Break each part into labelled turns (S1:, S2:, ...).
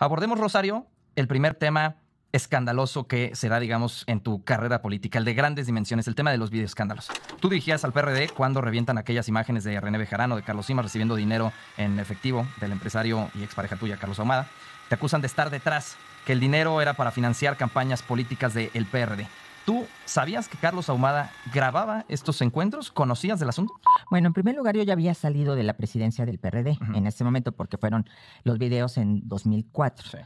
S1: Abordemos, Rosario, el primer tema escandaloso que será, digamos, en tu carrera política, el de grandes dimensiones, el tema de los videoescándalos. Tú dirigías al PRD cuando revientan aquellas imágenes de René Bejarano, de Carlos Simas recibiendo dinero en efectivo del empresario y expareja tuya, Carlos Ahumada. Te acusan de estar detrás, que el dinero era para financiar campañas políticas del PRD. ¿Tú sabías que Carlos Ahumada grababa estos encuentros? ¿Conocías del asunto?
S2: Bueno, en primer lugar, yo ya había salido de la presidencia del PRD en ese momento porque fueron los videos en 2004.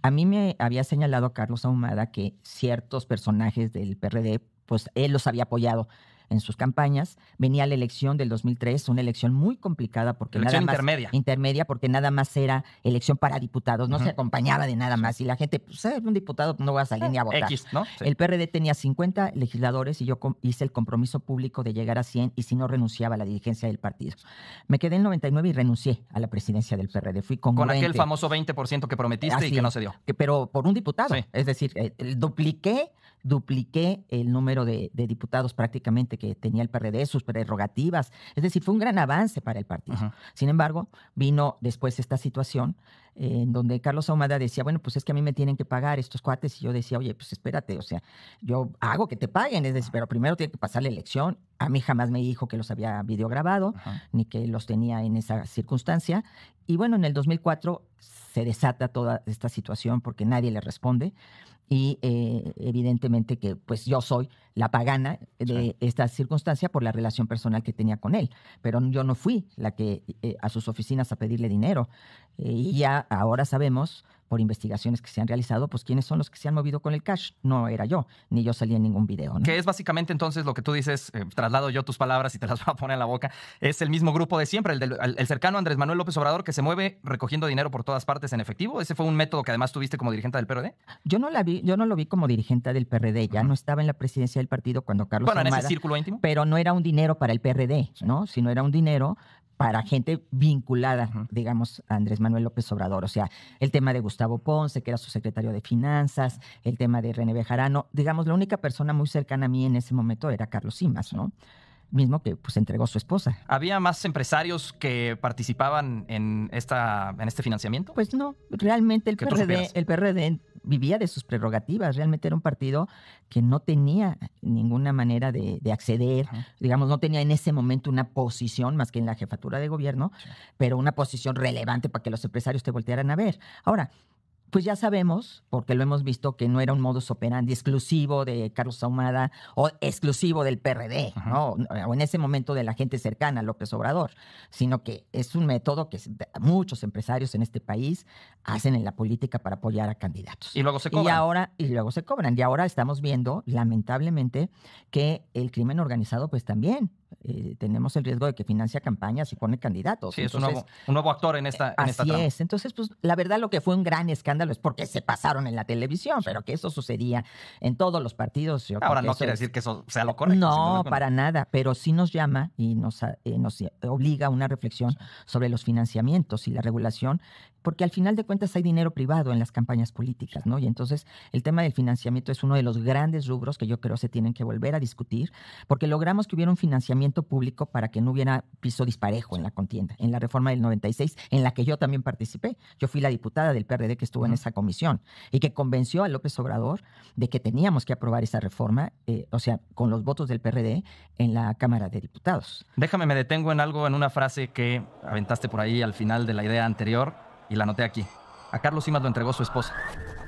S2: A mí me había señalado Carlos Ahumada que ciertos personajes del PRD, pues él los había apoyado en sus campañas. Venía la elección del 2003, una elección muy complicada porque elección intermedia. intermedia porque nada más era elección para diputados, no se acompañaba de nada más y la gente, pues ah, un diputado no va a salir ni a ah, votar. El PRD tenía 50 legisladores y yo hice el compromiso público de llegar a 100 y si no renunciaba a la dirigencia del partido. Me quedé en 99 y renuncié a la presidencia del PRD. Fui Con aquel famoso
S1: 20% que prometiste y que no se dio.
S2: pero por un diputado, es decir, eh, eh, dupliqué dupliqué el número de, diputados prácticamente que tenía el PRD, sus prerrogativas. Es decir, fue un gran avance para el partido. Sin embargo, vino después esta situación eh, en donde Carlos Ahumada decía, bueno, pues es que a mí me tienen que pagar estos cuates. Y yo decía, oye, pues espérate, o sea, yo hago que te paguen, es decir, pero primero tiene que pasar la elección. A mí jamás me dijo que los había videograbado, ni que los tenía en esa circunstancia. Y bueno, en el 2004 se desata toda esta situación porque nadie le responde y eh, evidentemente que pues yo soy la pagana de esta circunstancia por la relación personal que tenía con él, pero yo no fui la que eh, a sus oficinas a pedirle dinero eh, y ya ahora sabemos por investigaciones que se han realizado, pues quiénes son los que se han movido con el cash. No era yo, ni yo salí en ningún
S1: video. ¿no? Que es básicamente entonces lo que tú dices, eh, traslado yo tus palabras y te las voy a poner en la boca, es el mismo grupo de siempre, el, cercano Andrés Manuel López Obrador que se mueve recogiendo dinero por todas partes en efectivo. Ese fue un método que además tuviste como dirigente del PRD.
S2: Yo no la vi, yo no lo vi como dirigente del PRD, ya no estaba en la presidencia del partido cuando Carlos bueno, en ese círculo íntimo. Pero no era un dinero para el PRD, ¿no? Sino era un dinero para gente vinculada, digamos, a Andrés Manuel López Obrador. O sea, el tema de Gustavo Ponce, que era su secretario de Finanzas, el tema de René Bejarano. Digamos, la única persona muy cercana a mí en ese momento era Carlos Simas, ¿no? mismo que pues entregó su esposa.
S1: ¿Había más empresarios que participaban en esta en este financiamiento? Pues no,
S2: realmente el el PRD vivía de sus prerrogativas, realmente era un partido que no tenía ninguna manera de, acceder, digamos, no tenía en ese momento una posición más que en la jefatura de gobierno, pero una posición relevante para que los empresarios te voltearan a ver. Ahora, pues ya sabemos, porque lo hemos visto, que no era un modus operandi exclusivo de Carlos Ahumada o exclusivo del PRD, ¿no? o en ese momento de la gente cercana a López Obrador, sino que es un método que muchos empresarios en este país hacen en la política para apoyar a candidatos. Y
S1: luego se cobran. Y, ahora,
S2: y luego se cobran. Y ahora estamos viendo, lamentablemente, que el crimen organizado pues también eh, tenemos el riesgo de que financia campañas y pone candidatos. Sí, es un nuevo,
S1: nuevo, actor en eh, esta. En así es.
S2: Entonces, pues la verdad lo que fue un gran escándalo es porque se pasaron en la televisión, pero que eso sucedía en todos los partidos. Ahora no quiere decir
S1: que eso sea lo correcto. No, para
S2: nada, pero sí nos llama y nos, eh, obliga a una reflexión sobre los financiamientos y la regulación porque al final de cuentas hay dinero privado en las campañas políticas, ¿no? Y entonces el tema del financiamiento es uno de los grandes rubros que yo creo se tienen que volver a discutir, porque logramos que hubiera un financiamiento público para que no hubiera piso disparejo en la contienda, en la reforma del 96, en la que yo también participé. Yo fui la diputada del PRD que estuvo en esa comisión y que convenció a López Obrador de que teníamos que aprobar esa reforma, eh, o sea, con los votos del PRD en la Cámara de Diputados.
S1: Déjame, me detengo en algo, en una frase que aventaste por ahí al final de la idea anterior y la anoté aquí. A Carlos Simas lo entregó su esposa.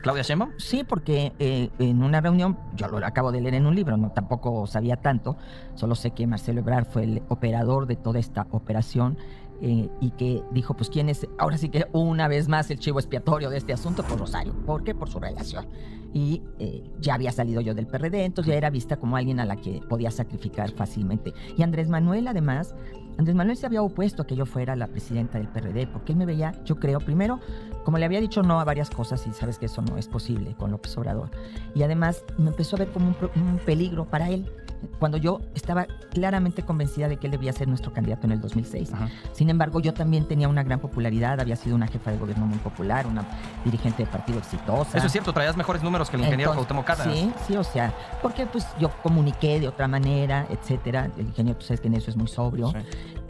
S1: Claudia Semo? Sí,
S2: porque eh, en una reunión, yo lo acabo de leer en un libro, no tampoco sabía tanto, solo sé que Marcelo Ebrard fue el operador de toda esta operación eh, y que dijo, pues quién es, ahora sí que una vez más el chivo expiatorio de este asunto, por Rosario. ¿Por qué? Por su relación. Y eh, ya había salido yo del PRD, entonces ya era vista como alguien a la que podía sacrificar fácilmente. Y Andrés Manuel, además, Andrés Manuel se había opuesto a que yo fuera la presidenta del PRD, porque él me veía, yo creo, primero, como le había dicho no a varias cosas y sabes que eso no es posible con López Obrador. Y además me empezó a ver como un, peligro para él cuando yo estaba claramente convencida de que él debía ser nuestro candidato en el 2006. Sin embargo, yo también tenía una gran popularidad, había sido una jefa de gobierno muy popular, una dirigente de partido exitosa. Eso es
S1: cierto, traías mejores números que el ingeniero Sí,
S2: sí, o sea, porque pues yo comuniqué de otra manera, etcétera. El ingeniero, tú sabes que en eso es muy sobrio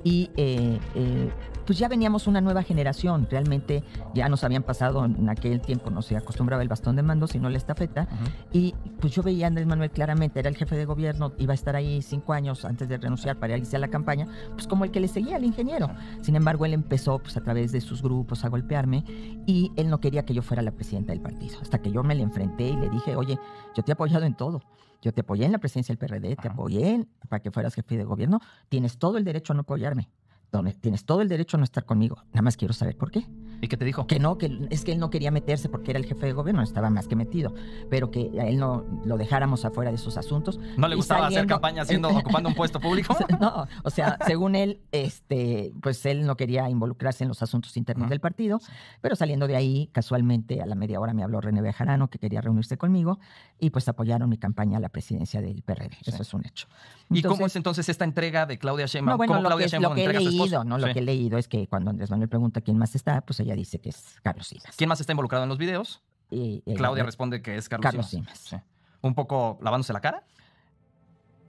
S2: y eh, eh, pues ya veníamos una nueva generación, realmente ya nos habían pasado en aquel tiempo, no se acostumbraba el bastón de mando, sino la estafeta, y pues yo veía a Andrés Manuel claramente, era el jefe de gobierno, iba a estar ahí cinco años antes de renunciar para iniciar la campaña, pues como el que le seguía al ingeniero. Sin embargo, él empezó pues a través de sus grupos a golpearme y él no quería que yo fuera la presidenta del partido, hasta que yo me le enfrenté y le dije, oye, yo te he apoyado en todo, yo te apoyé en la presidencia del PRD, te apoyé para que fueras jefe de gobierno. Tienes todo el derecho a no apoyarme donde tienes todo el derecho a no estar conmigo. Nada más quiero saber por qué. ¿Y qué te dijo? Que no, que es que él no quería meterse porque era el jefe de gobierno, estaba más que metido, pero que a él no lo dejáramos afuera de sus asuntos.
S1: ¿No le gustaba hacer campaña siendo, ocupando un puesto público?
S2: No, o sea, según él, este, pues él no quería involucrarse en los asuntos internos del partido, pero saliendo de ahí, casualmente, a la media hora me habló René Bejarano, que quería reunirse conmigo, y pues apoyaron mi campaña a la presidencia del PRD. Eso es un hecho.
S1: ¿Y cómo es entonces esta entrega de Claudia Sheinbaum? ¿Cómo Claudia Sheinbaum entrega pues, Lo que he
S2: leído es que cuando Andrés Manuel pregunta quién más está, pues ella dice que es Carlos Simas.
S1: ¿Quién más está involucrado en los videos? y eh, Claudia eh, responde que es Carlos, Carlos Simas. Un poco lavándose la cara.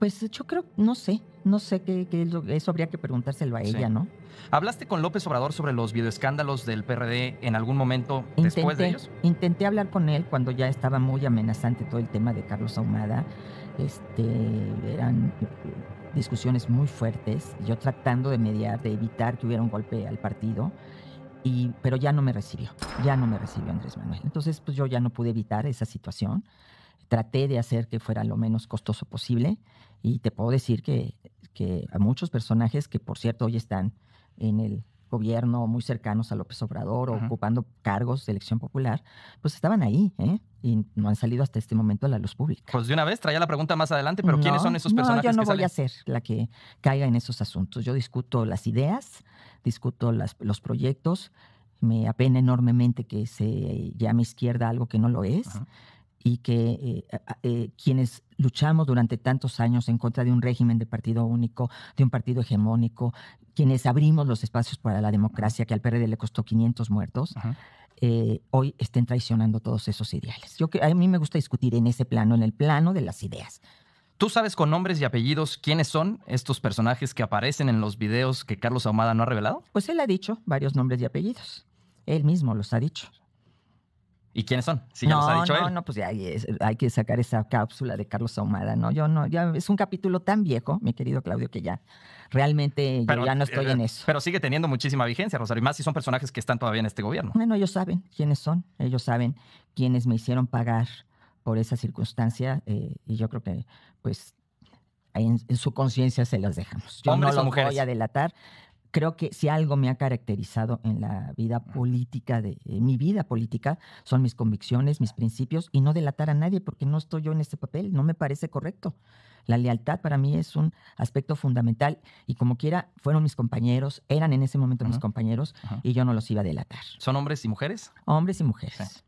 S2: Pues yo creo, no sé, no sé qué, qué eso habría que preguntárselo a ella, ¿no?
S1: ¿Hablaste con López Obrador sobre los videoescándalos del PRD en algún momento intenté, después de ellos?
S2: Intenté hablar con él cuando ya estaba muy amenazante todo el tema de Carlos Ahumada. Este, eran discusiones muy fuertes, yo tratando de mediar, de evitar que hubiera un golpe al partido. Y, pero ya no me recibió, ya no me recibió Andrés Manuel. Entonces, pues yo ya no pude evitar esa situación traté de hacer que fuera lo menos costoso posible y te puedo decir que, que a muchos personajes que por cierto hoy están en el gobierno muy cercanos a López Obrador o ocupando cargos de elección popular, pues estaban ahí ¿eh? y no han salido hasta este momento a la luz pública.
S1: Pues de una vez, traía la pregunta más adelante, pero ¿quiénes son esos personajes? No, yo no voy a ser
S2: la que caiga en esos asuntos. Yo discuto las ideas, discuto los proyectos. Me apena enormemente que se llame izquierda algo que no lo es y que eh, eh, quienes luchamos durante tantos años en contra de un régimen de partido único, de un partido hegemónico, quienes abrimos los espacios para la democracia, que al PRD le costó 500 muertos, eh, hoy estén traicionando todos esos ideales. Yo, a mí me gusta discutir en ese plano, en el plano de las ideas.
S1: ¿Tú sabes con nombres y apellidos quiénes son estos personajes que aparecen en los videos que Carlos Ahumada no ha revelado? Pues
S2: él ha dicho varios nombres y apellidos. Él mismo los ha dicho.
S1: ¿Y quiénes son? Si no, no, No, pues ya
S2: hay, que sacar esa cápsula de Carlos Saumada, ¿no? Yo no, ya es un capítulo tan viejo, mi querido Claudio, que ya realmente ya no estoy eh, en eso.
S1: Pero sigue teniendo muchísima vigencia, Rosario, y más si son personajes que están todavía en este gobierno.
S2: Bueno, ellos saben quiénes son, ellos saben quiénes me hicieron pagar por esa circunstancia, eh, y yo creo que, pues, en, su conciencia se los dejamos. Yo no mujeres? voy a delatar creo que si algo me ha caracterizado en la vida política, de eh, mi vida política, son mis convicciones, mis principios y no delatar a nadie porque no estoy yo en ese papel, no me parece correcto. La lealtad para mí es un aspecto fundamental y como quiera, fueron mis compañeros, eran en ese momento mis compañeros y yo no los iba a delatar.
S1: ¿Son hombres y mujeres?
S2: Hombres y mujeres.